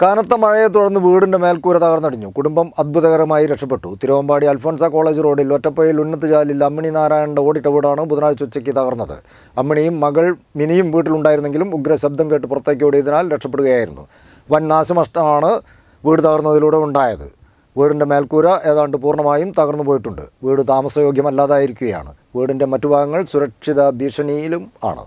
കനത്ത മഴയെ തുടർന്ന് വീടിന്റെ മേൽക്കൂര തകർന്നടിഞ്ഞു കുടുംബം അത്ഭുതകരമായി രക്ഷപ്പെട്ടു തിരുവമ്പാടി അൽഫോൺസ കോളേജ് റോഡിൽ ഒറ്റപ്പയിൽ ജാലിൽ അമ്മിണി നാരായണന്റെ ഓടിട്ട വീടാണ് ബുധനാഴ്ച ഉച്ചയ്ക്ക് തകർന്നത് അമ്മിണിയും മകൾ മിനിയും വീട്ടിലുണ്ടായിരുന്നെങ്കിലും ഉഗ്ര ശബ്ദം കേട്ട് പുറത്തേക്ക് ഓടിയതിനാൽ രക്ഷപ്പെടുകയായിരുന്നു വൻ നാശനഷ്ടമാണ് വീട് തകർന്നതിലൂടെ ഉണ്ടായത് വീടിൻ്റെ മേൽക്കൂര ഏതാണ്ട് പൂർണ്ണമായും തകർന്നു പോയിട്ടുണ്ട് വീട് താമസയോഗ്യമല്ലാതായിരിക്കുകയാണ് വീടിൻ്റെ മറ്റു ഭാഗങ്ങൾ സുരക്ഷിത ഭീഷണിയിലും ആണ്